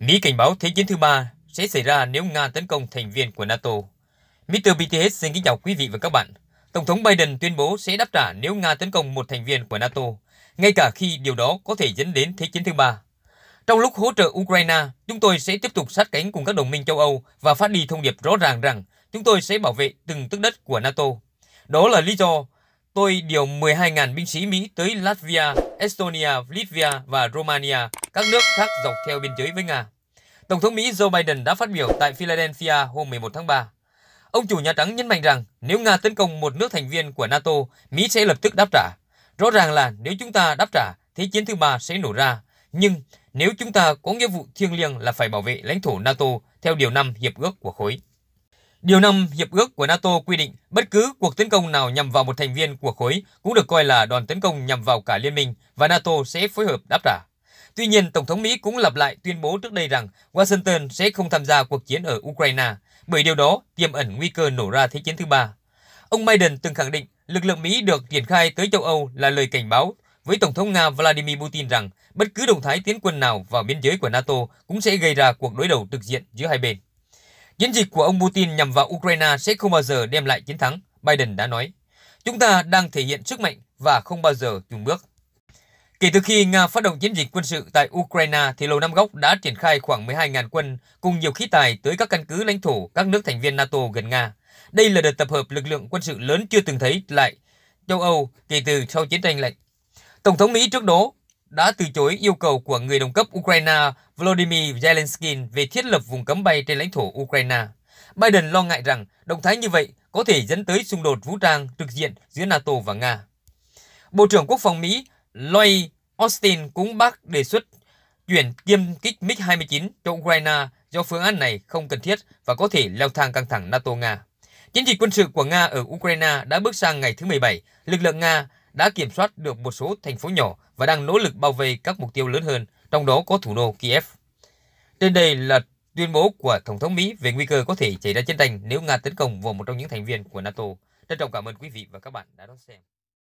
Mỹ cảnh báo Thế chiến thứ ba sẽ xảy ra nếu Nga tấn công thành viên của NATO. Mr. BTS xin kính chào quý vị và các bạn. Tổng thống Biden tuyên bố sẽ đáp trả nếu Nga tấn công một thành viên của NATO, ngay cả khi điều đó có thể dẫn đến Thế chiến thứ ba. Trong lúc hỗ trợ Ukraine, chúng tôi sẽ tiếp tục sát cánh cùng các đồng minh châu Âu và phát đi thông điệp rõ ràng rằng chúng tôi sẽ bảo vệ từng tấc đất của NATO. Đó là lý do tôi điều 12.000 binh sĩ Mỹ tới Latvia Estonia, Latvia và Romania, các nước khác dọc theo biên giới với Nga. Tổng thống Mỹ Joe Biden đã phát biểu tại Philadelphia hôm 11 tháng 3. Ông chủ Nhà Trắng nhấn mạnh rằng nếu Nga tấn công một nước thành viên của NATO, Mỹ sẽ lập tức đáp trả. Rõ ràng là nếu chúng ta đáp trả, thế chiến thứ ba sẽ nổ ra. Nhưng nếu chúng ta có nghĩa vụ thiêng liêng là phải bảo vệ lãnh thổ NATO theo điều 5 Hiệp ước của khối. Điều 5 Hiệp ước của NATO quy định bất cứ cuộc tấn công nào nhằm vào một thành viên của khối cũng được coi là đòn tấn công nhằm vào cả liên minh và NATO sẽ phối hợp đáp trả. Tuy nhiên, Tổng thống Mỹ cũng lặp lại tuyên bố trước đây rằng Washington sẽ không tham gia cuộc chiến ở Ukraine, bởi điều đó tiềm ẩn nguy cơ nổ ra thế chiến thứ ba. Ông Biden từng khẳng định lực lượng Mỹ được triển khai tới châu Âu là lời cảnh báo với Tổng thống Nga Vladimir Putin rằng bất cứ động thái tiến quân nào vào biên giới của NATO cũng sẽ gây ra cuộc đối đầu trực diện giữa hai bên. Chiến dịch của ông Putin nhằm vào Ukraine sẽ không bao giờ đem lại chiến thắng, Biden đã nói. Chúng ta đang thể hiện sức mạnh và không bao giờ chùn bước. Kể từ khi Nga phát động chiến dịch quân sự tại Ukraine thì Lầu Năm Góc đã triển khai khoảng 12.000 quân cùng nhiều khí tài tới các căn cứ lãnh thổ các nước thành viên NATO gần Nga. Đây là đợt tập hợp lực lượng quân sự lớn chưa từng thấy lại châu Âu kể từ sau chiến tranh lạnh. Tổng thống Mỹ trước đó đã từ chối yêu cầu của người đồng cấp Ukraine Volodymyr Zelensky về thiết lập vùng cấm bay trên lãnh thổ Ukraine. Biden lo ngại rằng động thái như vậy có thể dẫn tới xung đột vũ trang trực diện giữa NATO và Nga. Bộ trưởng Quốc phòng Mỹ Lloyd Austin cũng bác đề xuất chuyển kiêm kích MiG-29 cho Ukraine do phương án này không cần thiết và có thể leo thang căng thẳng NATO-Nga. Chiến dịch quân sự của Nga ở Ukraine đã bước sang ngày thứ 17. Lực lượng Nga đã kiểm soát được một số thành phố nhỏ và đang nỗ lực bao vây các mục tiêu lớn hơn, trong đó có thủ đô Kiev. Trên đây là tuyên bố của Tổng thống Mỹ về nguy cơ có thể xảy ra chiến tranh nếu Nga tấn công vào một trong những thành viên của NATO. Trân trọng cảm ơn quý vị và các bạn đã đón xem.